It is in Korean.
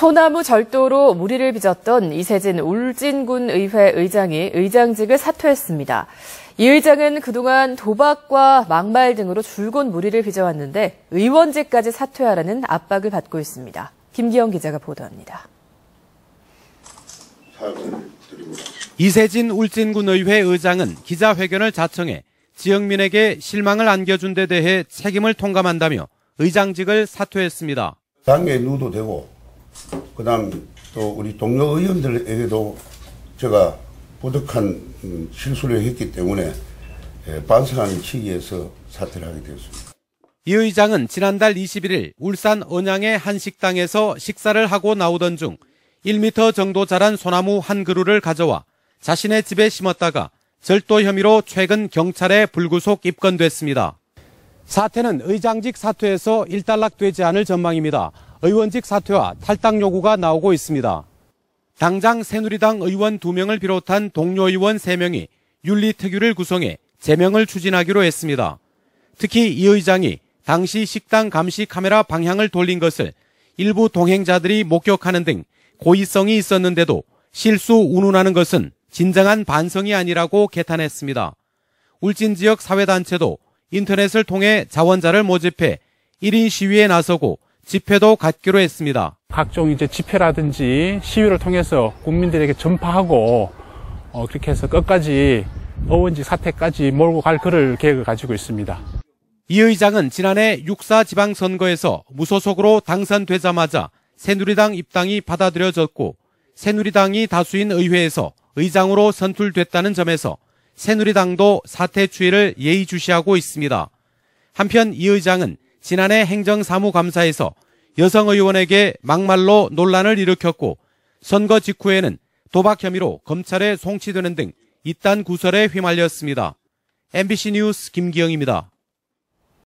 소나무 절도로 무리를 빚었던 이세진 울진군의회 의장이 의장직을 사퇴했습니다. 이 의장은 그동안 도박과 막말 등으로 줄곧 무리를 빚어왔는데 의원직까지 사퇴하라는 압박을 받고 있습니다. 김기영 기자가 보도합니다. 이세진 울진군의회 의장은 기자회견을 자청해 지역민에게 실망을 안겨준 데 대해 책임을 통감한다며 의장직을 사퇴했습니다. 당의 누도 되고 그다음 또 우리 동료 의원들에게도 제가 부득한 실수를 했기 때문에 예, 반성하는 취지에서 사퇴를 하게 되었습니다. 이 의장은 지난달 21일 울산 언양의 한 식당에서 식사를 하고 나오던 중 1m 정도 자란 소나무 한 그루를 가져와 자신의 집에 심었다가 절도 혐의로 최근 경찰에 불구속 입건됐습니다. 사태는 의장직 사퇴에서 일단락되지 않을 전망입니다. 의원직 사퇴와 탈당 요구가 나오고 있습니다. 당장 새누리당 의원 2명을 비롯한 동료 의원 3명이 윤리특위를 구성해 제명을 추진하기로 했습니다. 특히 이 의장이 당시 식당 감시 카메라 방향을 돌린 것을 일부 동행자들이 목격하는 등 고의성이 있었는데도 실수 운운하는 것은 진정한 반성이 아니라고 개탄했습니다. 울진 지역 사회단체도 인터넷을 통해 자원자를 모집해 1인 시위에 나서고 집회도 갖기로 했습니다. 각종 이제 집회라든지 시위를 통해서 국민들에게 전파하고 어, 그렇게 해서 끝까지 어원지 사태까지 몰고 갈 그럴 계획을 가지고 있습니다. 이 의장은 지난해 육사 지방선거에서 무소속으로 당선되자마자 새누리당 입당이 받아들여졌고 새누리당이 다수인 의회에서 의장으로 선출됐다는 점에서 새누리당도 사태 추이를 예의주시하고 있습니다. 한편 이 의장은 지난해 행정사무감사에서 여성 의원에게 막말로 논란을 일으켰고 선거 직후에는 도박 혐의로 검찰에 송치되는 등 이딴 구설에 휘말렸습니다. MBC 뉴스 김기영입니다.